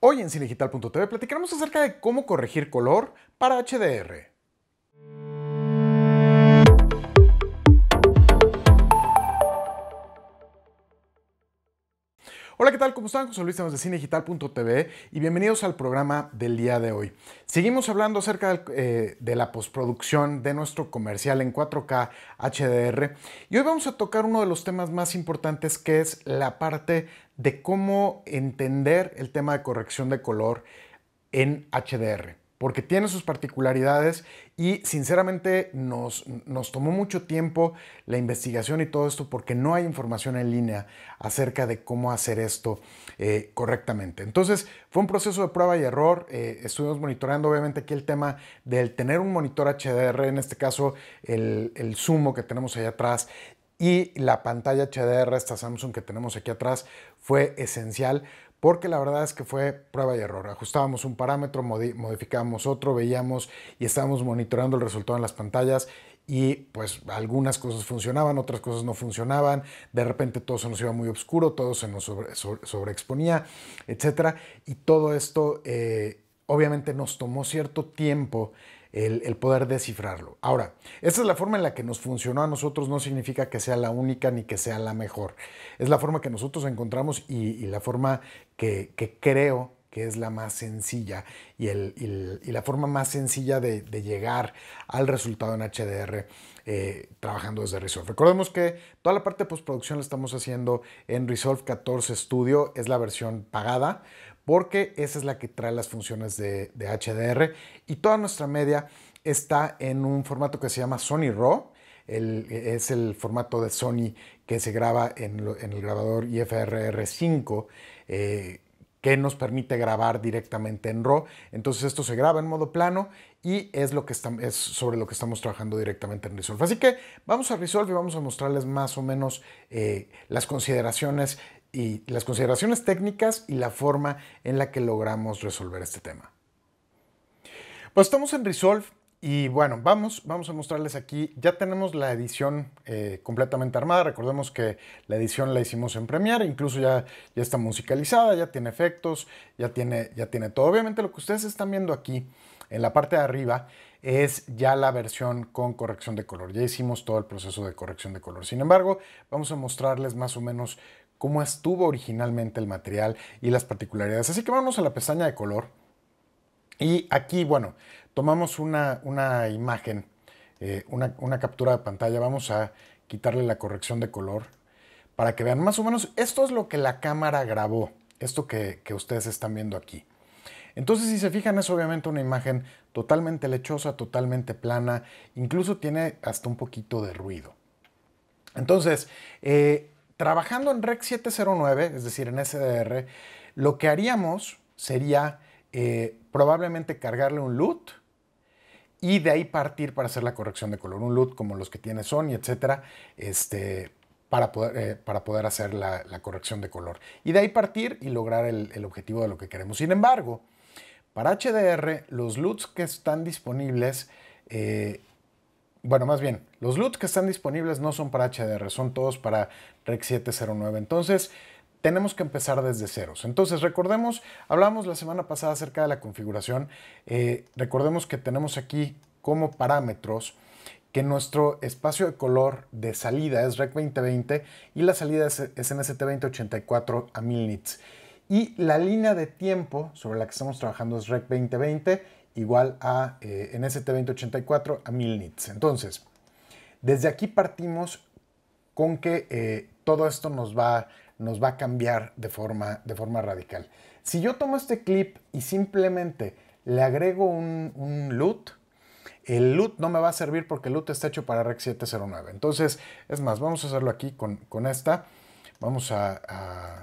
Hoy en CineGital.tv platicaremos acerca de cómo corregir color para HDR. Hola, ¿qué tal? ¿Cómo están? José Luis estamos de cinedigital.tv y bienvenidos al programa del día de hoy. Seguimos hablando acerca eh, de la postproducción de nuestro comercial en 4K HDR y hoy vamos a tocar uno de los temas más importantes que es la parte de cómo entender el tema de corrección de color en HDR porque tiene sus particularidades y sinceramente nos, nos, tomó mucho tiempo la investigación y todo esto porque no hay información en línea acerca de cómo hacer esto eh, correctamente. Entonces fue un proceso de prueba y error, eh, estuvimos monitoreando obviamente aquí el tema del tener un monitor HDR, en este caso el, el Sumo que tenemos allá atrás y la pantalla HDR, esta Samsung que tenemos aquí atrás, fue esencial porque la verdad es que fue prueba y error. Ajustábamos un parámetro, modificábamos otro, veíamos y estábamos monitorando el resultado en las pantallas y pues algunas cosas funcionaban, otras cosas no funcionaban, de repente todo se nos iba muy oscuro, todo se nos sobreexponía, sobre, etc. Y todo esto... Eh, obviamente nos tomó cierto tiempo el, poder descifrarlo. Ahora, esa es la forma en la que nos funcionó a nosotros, no significa que sea la única ni que sea la mejor. Es la forma que nosotros encontramos y, la forma que creo que es la más sencilla y, el, la forma más sencilla de, llegar al resultado en HDR eh, trabajando desde Resolve. Recordemos que toda la parte de postproducción la estamos haciendo en Resolve 14 Studio, es la versión pagada, porque esa es la que trae las funciones de, HDR y toda nuestra media está en un formato que se llama Sony RAW. es el formato de Sony que se graba en, el grabador IFRR5 que nos permite grabar directamente en RAW. Entonces esto se graba en modo plano y es, lo que es sobre lo que estamos trabajando directamente en Resolve. Así que vamos a Resolve y vamos a mostrarles más o menos eh, las consideraciones y las consideraciones técnicas y la forma en la que logramos resolver este tema. Pues estamos en Resolve y bueno, vamos, vamos a mostrarles aquí. Ya tenemos la edición eh, completamente armada. Recordemos que la edición la hicimos en Premiere, incluso ya, ya está musicalizada, ya tiene efectos, ya tiene, ya tiene todo. Obviamente lo que ustedes están viendo aquí en la parte de arriba es ya la versión con corrección de color. Ya hicimos todo el proceso de corrección de color. Sin embargo, vamos a mostrarles más o menos cómo estuvo originalmente el material y las particularidades. Así que vamos a la pestaña de color y aquí, bueno, tomamos una, imagen, eh, una, captura de pantalla. Vamos a quitarle la corrección de color para que vean más o menos, esto es lo que la cámara grabó, esto que, que, ustedes están viendo aquí. Entonces, si se fijan, es obviamente una imagen totalmente lechosa, totalmente plana, incluso tiene hasta un poquito de ruido. Entonces, eh, trabajando en Rec 709, es decir, en SDR, lo que haríamos sería eh, probablemente cargarle un LUT y de ahí partir para hacer la corrección de color. Un LUT como los que tiene Sony, etcétera, este, para, poder, eh, para poder hacer la, corrección de color. Y de ahí partir y lograr el, objetivo de lo que queremos. Sin embargo, para HDR, los LUTs que están disponibles, eh, bueno, más bien, los LUTs que están disponibles no son para HDR, son todos para REC 709. Entonces, tenemos que empezar desde ceros. Entonces, recordemos, hablamos la semana pasada acerca de la configuración. Eh, recordemos que tenemos aquí como parámetros que nuestro espacio de color de salida es REC 2020 y la salida es en ST. 2084 a 1000 nits. Y la línea de tiempo sobre la que estamos trabajando es REC 2020 igual a eh, ST. 2084 a 1000 nits. Entonces, desde aquí partimos con que eh, todo esto nos va nos va a cambiar de forma, de forma radical. Si yo tomo este clip y simplemente le agrego un, un loot, el loot no me va a servir porque el loot está hecho para Rec 709. Entonces, es más, vamos a hacerlo aquí con, esta. Vamos a,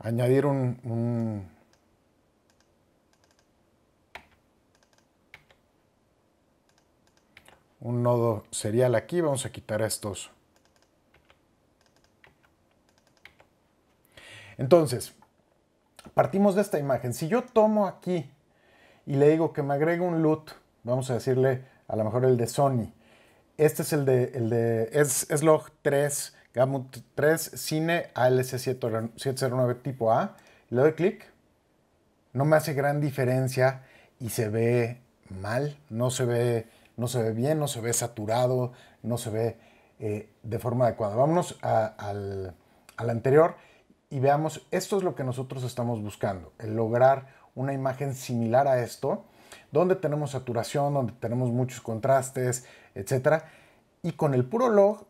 añadir un un nodo serial aquí. Vamos a quitar estos. Entonces, partimos de esta imagen. Si yo tomo aquí y le digo que me agregue un loot, vamos a decirle a lo mejor el de Sony. Este es el de, el 3, Gamut 3, Cine ALC 709 tipo A. Le doy clic. No me hace gran diferencia y se ve mal, no se ve no se ve bien, no se ve saturado, no se ve eh, de forma adecuada. Vámonos al, anterior y veamos, esto es lo que nosotros estamos buscando, el lograr una imagen similar a esto, donde tenemos saturación, donde tenemos muchos contrastes, etc. Y con el puro log,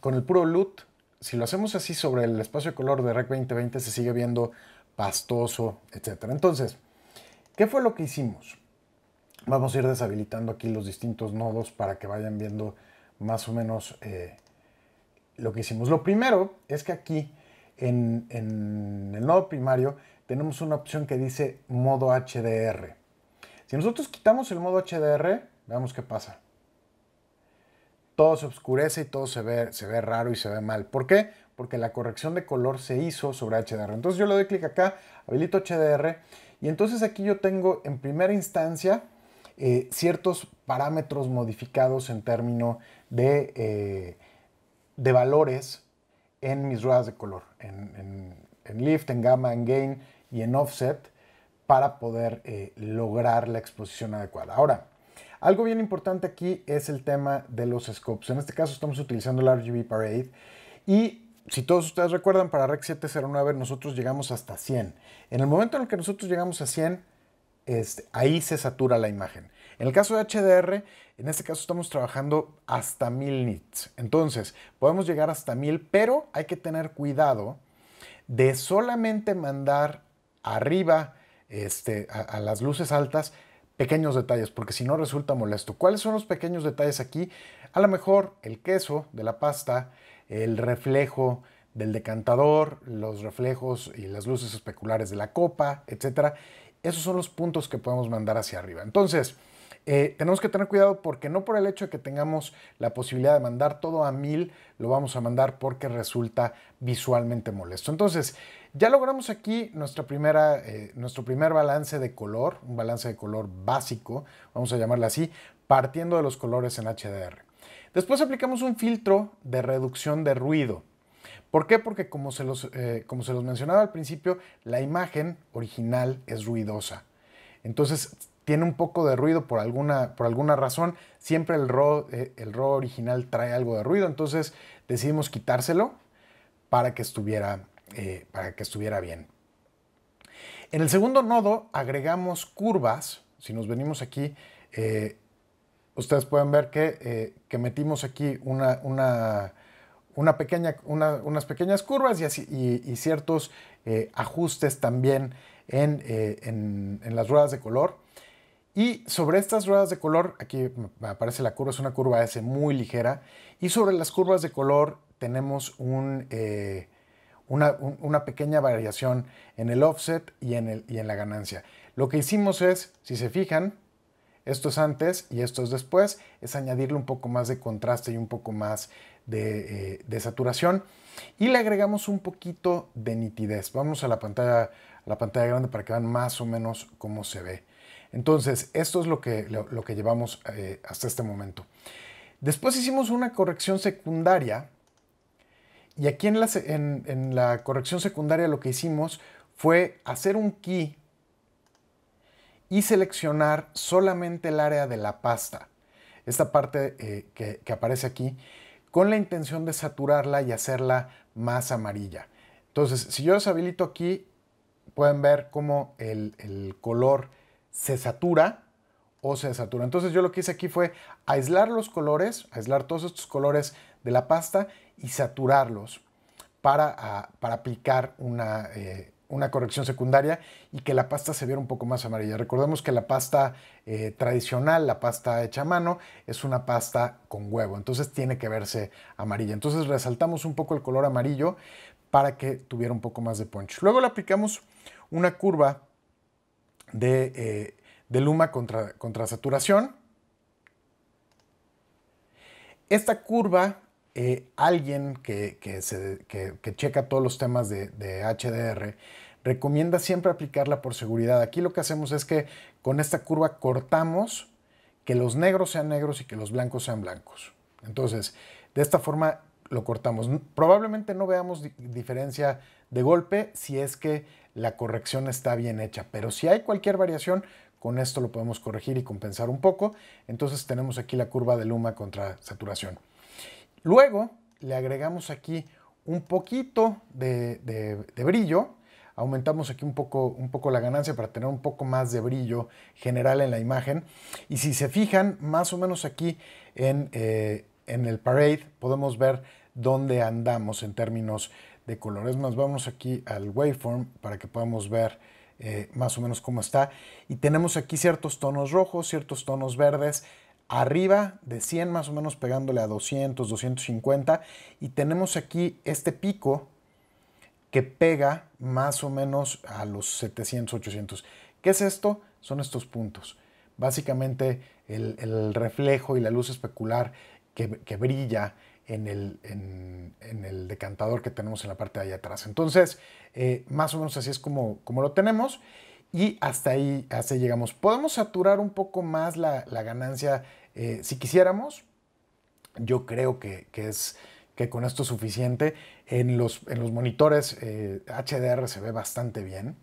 con el puro LUT, si lo hacemos así sobre el espacio de color de Rec 2020, se sigue viendo pastoso, etc. Entonces, ¿qué fue lo que hicimos? Vamos a ir deshabilitando aquí los distintos nodos para que vayan viendo más o menos eh, lo que hicimos. Lo primero es que aquí en, el nodo primario tenemos una opción que dice modo HDR. Si nosotros quitamos el modo HDR, veamos qué pasa. Todo se oscurece y todo se ve, se ve raro y se ve mal. ¿Por qué? Porque la corrección de color se hizo sobre HDR. Entonces yo le doy clic acá, habilito HDR y entonces aquí yo tengo en primera instancia eh, ciertos parámetros modificados en términos de, eh, de, valores en mis ruedas de color, en, lift, en gamma, en gain y en offset para poder eh, lograr la exposición adecuada. Ahora, algo bien importante aquí es el tema de los scopes. En este caso estamos utilizando el RGB Parade y si todos ustedes recuerdan, para REC 709 nosotros llegamos hasta 100. En el momento en el que nosotros llegamos a 100, este, ahí se satura la imagen. En el caso de HDR, en este caso estamos trabajando hasta 1000 nits. Entonces, podemos llegar hasta 1000, pero hay que tener cuidado de solamente mandar arriba este, a, a las luces altas pequeños detalles, porque si no resulta molesto. ¿Cuáles son los pequeños detalles aquí? A lo mejor el queso de la pasta, el reflejo del decantador, los reflejos y las luces especulares de la copa, etcétera. Esos son los puntos que podemos mandar hacia arriba. Entonces, eh, tenemos que tener cuidado porque no por el hecho de que tengamos la posibilidad de mandar todo a 1000, lo vamos a mandar porque resulta visualmente molesto. Entonces, ya logramos aquí nuestra primera, eh, nuestro primer balance de color, un balance de color básico, vamos a llamarle así, partiendo de los colores en HDR. Después aplicamos un filtro de reducción de ruido. ¿Por qué? Porque como se, los, eh, como se los mencionaba al principio, la imagen original es ruidosa. Entonces tiene un poco de ruido por alguna, por alguna razón. Siempre el RO eh, el original trae algo de ruido, entonces decidimos quitárselo para que estuviera, eh, para que estuviera bien. En el segundo nodo agregamos curvas. Si nos venimos aquí, ustedes pueden ver que, metimos aquí una, una pequeña, unas pequeñas curvas y, así, ciertos eh, ajustes también eh, en, las ruedas de color. Y sobre estas ruedas de color, aquí aparece la curva, es una curva S muy ligera. Y sobre las curvas de color tenemos eh, un, una, pequeña variación en el offset y en, el, y en la ganancia. Lo que hicimos es, si se fijan, esto es antes y esto es después, es añadirle un poco más de contraste y un poco más eh, de, saturación y le agregamos un poquito de nitidez. Vamos a la pantalla, la pantalla grande para que vean más o menos cómo se ve. Entonces, esto es lo que, que llevamos eh, hasta este momento. Después hicimos una corrección secundaria y aquí en la, en, la corrección secundaria lo que hicimos fue hacer un key y seleccionar solamente el área de la pasta. Esta parte eh, que aparece aquí con la intención de saturarla y hacerla más amarilla. Entonces, si yo habilito aquí, pueden ver cómo el, color se satura o se desatura. Entonces yo lo que hice aquí fue aislar los colores, aislar todos estos colores de la pasta y saturarlos para, ah, para aplicar una, eh, una corrección secundaria y que la pasta se viera un poco más amarilla. Recordemos que la pasta eh, tradicional, la pasta hecha a mano, es una pasta con huevo, entonces tiene que verse amarilla. Entonces resaltamos un poco el color amarillo para que tuviera un poco más de punch. Luego le aplicamos una curva de, eh, luma contra, contra saturación. Esta curva eh, alguien que, se, checa todos los temas de, HDR recomienda siempre aplicarla por seguridad. Aquí lo que hacemos es que con esta curva cortamos que los negros sean negros y que los blancos sean blancos. Entonces, de esta forma lo cortamos. Probablemente no veamos diferencia de golpe si es que la corrección está bien hecha, pero si hay cualquier variación, con esto lo podemos corregir y compensar un poco. Entonces tenemos aquí la curva de luma contra saturación. Luego le agregamos aquí un poquito de, brillo, aumentamos aquí un poco, la ganancia para tener un poco más de brillo general en la imagen. Y si se fijan, más o menos aquí en, eh, el parade podemos ver dónde andamos en términos de colores. Más vamos aquí al waveform para que podamos ver eh, más o menos cómo está. Y tenemos aquí ciertos tonos rojos, ciertos tonos verdes, arriba de 100 más o menos pegándole a 200, 250 y tenemos aquí este pico que pega más o menos a los 700, 800. ¿Qué es esto? Son estos puntos. Básicamente el, reflejo y la luz especular que, brilla en el, decantador que tenemos en la parte de allá atrás. Entonces, eh, más o menos así es como lo tenemos. Y hasta ahí, hasta llegamos. Podemos saturar un poco más la, ganancia eh, si quisiéramos. Yo creo que, es que con esto es suficiente. En los, en los monitores HDR eh, se ve bastante bien.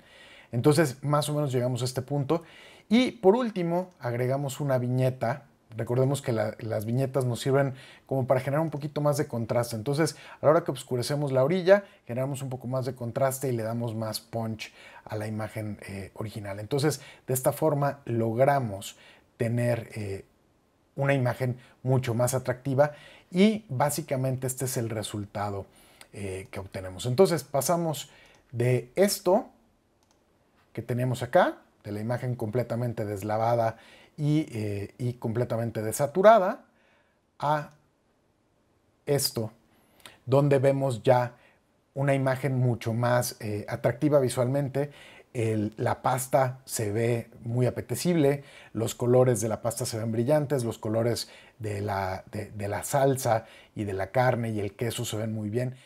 Entonces, más o menos llegamos a este punto. Y por último, agregamos una viñeta Recordemos que las viñetas nos sirven como para generar un poquito más de contraste. Entonces, a la hora que oscurecemos la orilla, generamos un poco más de contraste y le damos más punch a la imagen eh, original. Entonces, de esta forma logramos tener eh, una imagen mucho más atractiva y básicamente este es el resultado eh, que obtenemos. Entonces, pasamos de esto que tenemos acá, de la imagen completamente deslavada eh, y, completamente desaturada a esto, donde vemos ya una imagen mucho más eh, atractiva visualmente. la pasta se ve muy apetecible, los colores de la pasta se ven brillantes, los colores de la, salsa y de la carne y el queso se ven muy bien.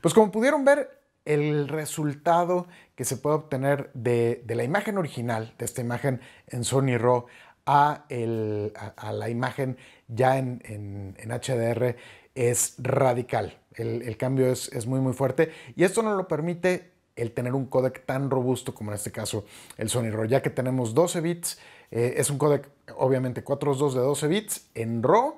Pues como pudieron ver, el resultado que se puede obtener de, de, la imagen original, de esta imagen en Sony Raw, a, la imagen ya en, HDR es radical. El, cambio es, muy muy fuerte y esto no lo permite el tener un codec tan robusto como en este caso el Sony RAW, ya que tenemos 12 bits, eh, es un codec obviamente 4.2 de 12 bits en RAW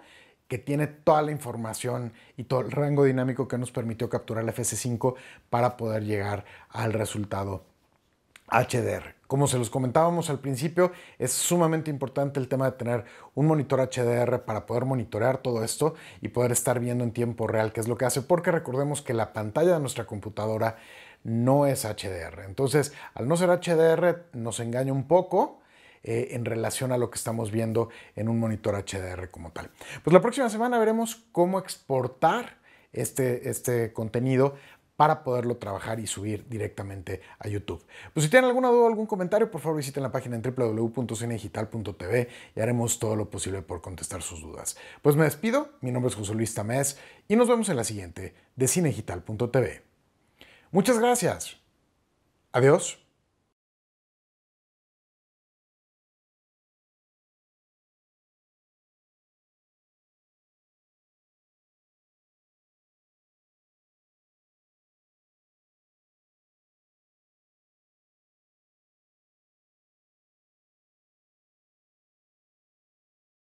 que tiene toda la información y todo el rango dinámico que nos permitió capturar el FS5 para poder llegar al resultado HDR. Como se los comentábamos al principio, es sumamente importante el tema de tener un monitor HDR para poder monitorear todo esto y poder estar viendo en tiempo real qué es lo que hace, porque recordemos que la pantalla de nuestra computadora no es HDR. Entonces, al no ser HDR, nos engaña un poco, eh, en relación a lo que estamos viendo en un monitor HDR como tal. Pues la próxima semana veremos cómo exportar este, este contenido para poderlo trabajar y subir directamente a YouTube. Pues si tienen alguna duda o algún comentario, por favor visiten la página en www.cinedigital.tv y haremos todo lo posible por contestar sus dudas. Pues me despido, mi nombre es José Luis Tamés y nos vemos en la siguiente de cinedigital.tv. Muchas gracias. Adiós.